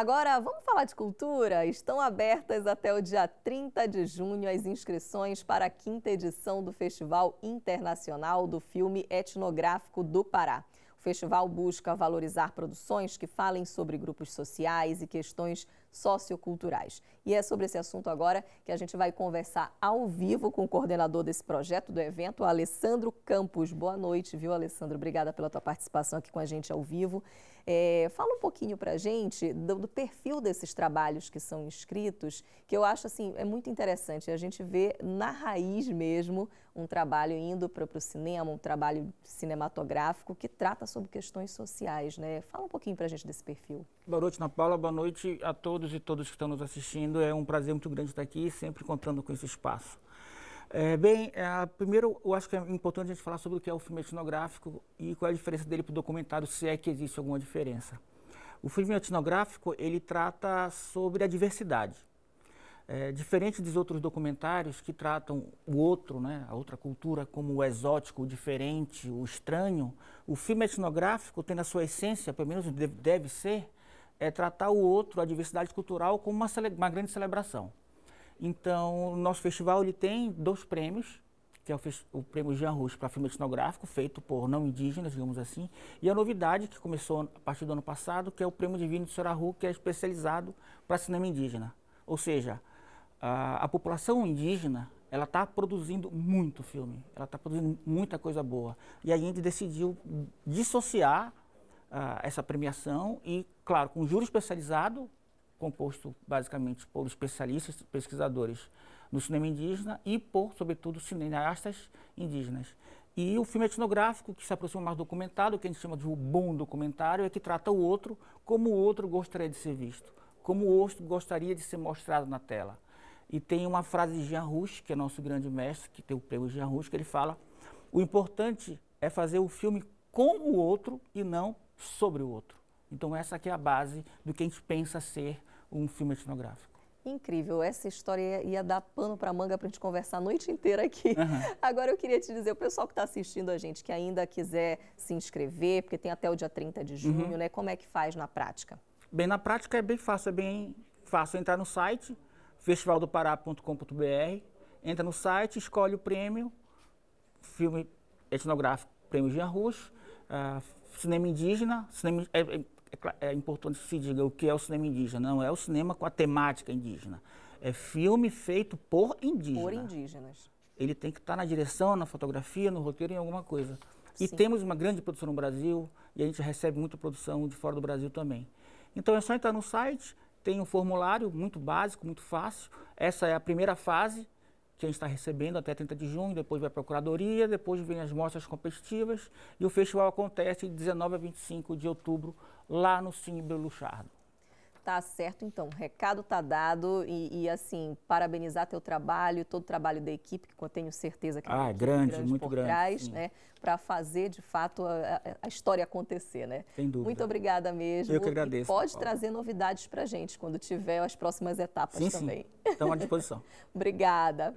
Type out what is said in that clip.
Agora, vamos falar de cultura? Estão abertas até o dia 30 de junho as inscrições para a quinta edição do Festival Internacional do Filme Etnográfico do Pará. O festival busca valorizar produções que falem sobre grupos sociais e questões socioculturais. E é sobre esse assunto agora que a gente vai conversar ao vivo com o coordenador desse projeto do evento, Alessandro Campos. Boa noite, viu, Alessandro? Obrigada pela tua participação aqui com a gente ao vivo. É, fala um pouquinho para a gente do, do, perfil desses trabalhos que são inscritos, que eu acho assim é muito interessante. A gente vê na raiz mesmo um trabalho indo para o cinema, um trabalho cinematográfico que trata sobre questões sociais, né? Fala um pouquinho para a gente desse perfil. Boa noite, Ana Paula. Boa noite a todos e todas que estão nos assistindo. É um prazer muito grande estar aqui, sempre contando com esse espaço. É, bem, é, primeiro, eu acho que é importante a gente falar sobre o que é o filme etnográfico e qual é a diferença dele para o documentário, se é que existe alguma diferença. O filme etnográfico, ele trata sobre a diversidade. É, diferente dos outros documentários que tratam o outro, né, a outra cultura, como o exótico, o diferente, o estranho, o filme etnográfico tem na sua essência, pelo menos deve ser, é tratar o outro, a diversidade cultural, como uma, uma grande celebração. Então, o nosso festival ele tem dois prêmios, que é o, o prêmio Jean Rouge para filme etnográfico, feito por não indígenas, digamos assim, e a novidade que começou a partir do ano passado, que é o prêmio Divino de Sorahu, que é especializado para cinema indígena. Ou seja, a, a população indígena ela está produzindo muito filme, ela está produzindo muita coisa boa. E a gente decidiu dissociar ah, essa premiação e, claro, com júri especializado, composto basicamente por especialistas, pesquisadores no cinema indígena e por, sobretudo, cineastas indígenas. E o filme etnográfico, que se aproxima mais do documentário, que a gente chama de um bom documentário, é que trata o outro como o outro gostaria de ser visto, como o outro gostaria de ser mostrado na tela. E tem uma frase de Jean Rouch, que é nosso grande mestre, que tem o prêmio Jean Rouch, que ele fala: o importante é fazer o filme com o outro e não sobre o outro. Então essa aqui é a base do que a gente pensa ser um filme etnográfico. Incrível, essa história ia dar pano para manga para a gente conversar a noite inteira aqui. Uhum. Agora eu queria te dizer, o pessoal que está assistindo a gente, que ainda quiser se inscrever, porque tem até o dia 30 de uhum. junho, uhum. né? Como é que faz na prática? Bem, na prática é bem fácil, é bem fácil entrar no site festivaldopará.com.br, entra no site, escolhe o prêmio, filme etnográfico, prêmio Jean Rush, ah, uh, cinema indígena, cinema, é, é, é, é, importante que se diga o que é o cinema indígena, não é o cinema com a temática indígena. É filme feito por indígenas. Por indígenas. Ele tem que estar tá na direção, na fotografia, no roteiro, em alguma coisa. Sim. E temos uma grande produção no Brasil e a gente recebe muita produção de fora do Brasil também. Então é só entrar no site, tem um formulário muito básico, muito fácil. Essa é a primeira fase que a gente está recebendo até 30 de junho, depois vai a Procuradoria, depois vem as mostras competitivas e o festival acontece de 19 a 25 de outubro lá no Cine Beluchardo. Tá certo, então. O recado tá dado e, e, assim, parabenizar teu trabalho, todo o trabalho da equipe, que eu tenho certeza que ah, é grande, grande muito por grande, trás, né? Para fazer, de fato, a, a, história acontecer, né? Sem dúvida. Muito obrigada mesmo. Eu que agradeço. E pode Paulo. trazer novidades pra gente quando tiver as próximas etapas sim, também. Sim. Estão à disposição. obrigada. Eu